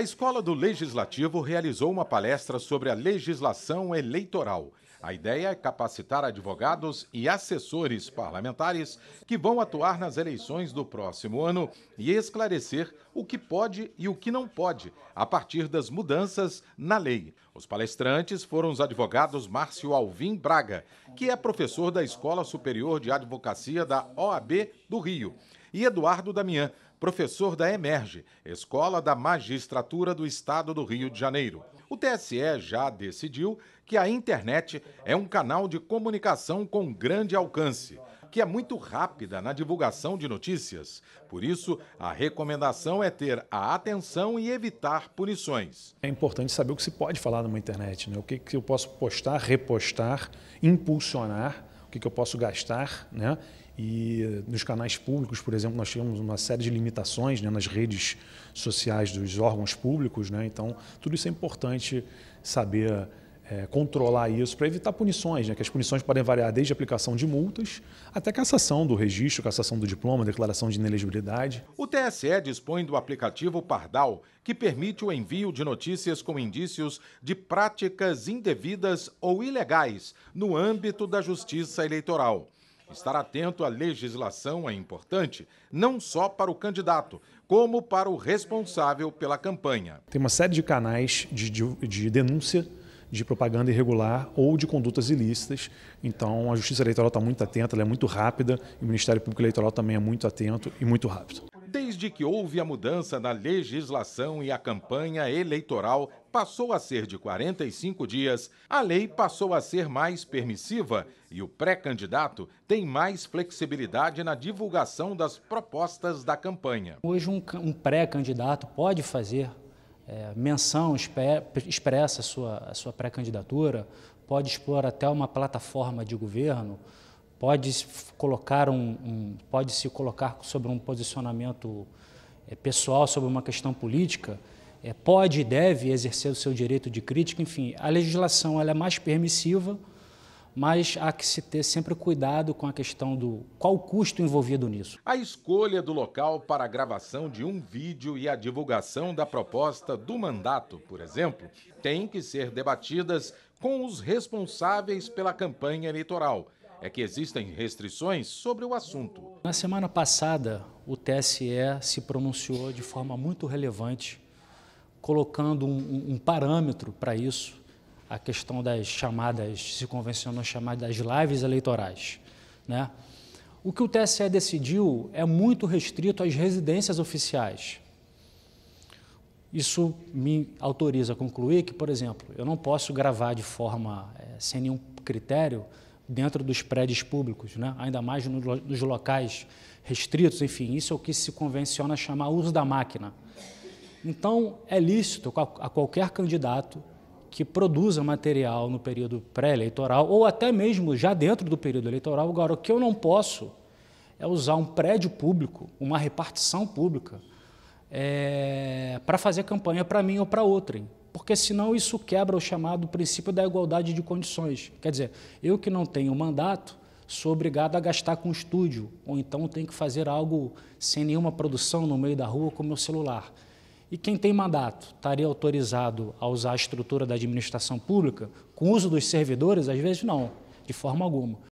A Escola do Legislativo realizou uma palestra sobre a legislação eleitoral. A ideia é capacitar advogados e assessores parlamentares que vão atuar nas eleições do próximo ano e esclarecer o que pode e o que não pode a partir das mudanças na lei. Os palestrantes foram os advogados Márcio Alvim Braga, que é professor da Escola Superior de Advocacia da OAB do Rio, e Eduardo Damian professor da Emerge, Escola da Magistratura do Estado do Rio de Janeiro. O TSE já decidiu que a internet é um canal de comunicação com grande alcance, que é muito rápida na divulgação de notícias. Por isso, a recomendação é ter a atenção e evitar punições. É importante saber o que se pode falar numa internet, né? o que, que eu posso postar, repostar, impulsionar o que, que eu posso gastar, né? E eh, nos canais públicos, por exemplo, nós temos uma série de limitações né, nas redes sociais dos órgãos públicos, né? Então, tudo isso é importante saber é, controlar isso para evitar punições, né? que as punições podem variar desde a aplicação de multas até cassação do registro, cassação do diploma, declaração de inelegibilidade. O TSE dispõe do aplicativo Pardal, que permite o envio de notícias com indícios de práticas indevidas ou ilegais no âmbito da justiça eleitoral. Estar atento à legislação é importante, não só para o candidato, como para o responsável pela campanha. Tem uma série de canais de, de, de denúncia de propaganda irregular ou de condutas ilícitas. Então, a Justiça Eleitoral está muito atenta, ela é muito rápida, e o Ministério Público Eleitoral também é muito atento e muito rápido. Desde que houve a mudança na legislação e a campanha eleitoral passou a ser de 45 dias, a lei passou a ser mais permissiva e o pré-candidato tem mais flexibilidade na divulgação das propostas da campanha. Hoje, um, um pré-candidato pode fazer é, menção expressa a sua, a sua pré-candidatura, pode expor até uma plataforma de governo, pode colocar um, um pode se colocar sobre um posicionamento é, pessoal sobre uma questão política, é, pode e deve exercer o seu direito de crítica. Enfim, a legislação ela é mais permissiva mas há que se ter sempre cuidado com a questão do qual o custo envolvido nisso. A escolha do local para a gravação de um vídeo e a divulgação da proposta do mandato, por exemplo, tem que ser debatidas com os responsáveis pela campanha eleitoral. É que existem restrições sobre o assunto. Na semana passada, o TSE se pronunciou de forma muito relevante, colocando um, um parâmetro para isso, a questão das chamadas, se convencionou chamar das lives eleitorais. Né? O que o TSE decidiu é muito restrito às residências oficiais. Isso me autoriza a concluir que, por exemplo, eu não posso gravar de forma é, sem nenhum critério dentro dos prédios públicos, né? ainda mais nos locais restritos, enfim, isso é o que se convenciona chamar uso da máquina. Então, é lícito a qualquer candidato que produza material no período pré-eleitoral, ou até mesmo já dentro do período eleitoral. Agora, o que eu não posso é usar um prédio público, uma repartição pública, é, para fazer campanha para mim ou para outrem. Porque senão isso quebra o chamado princípio da igualdade de condições. Quer dizer, eu que não tenho mandato, sou obrigado a gastar com estúdio, ou então tenho que fazer algo sem nenhuma produção no meio da rua com meu celular. E quem tem mandato estaria autorizado a usar a estrutura da administração pública com uso dos servidores? Às vezes, não, de forma alguma.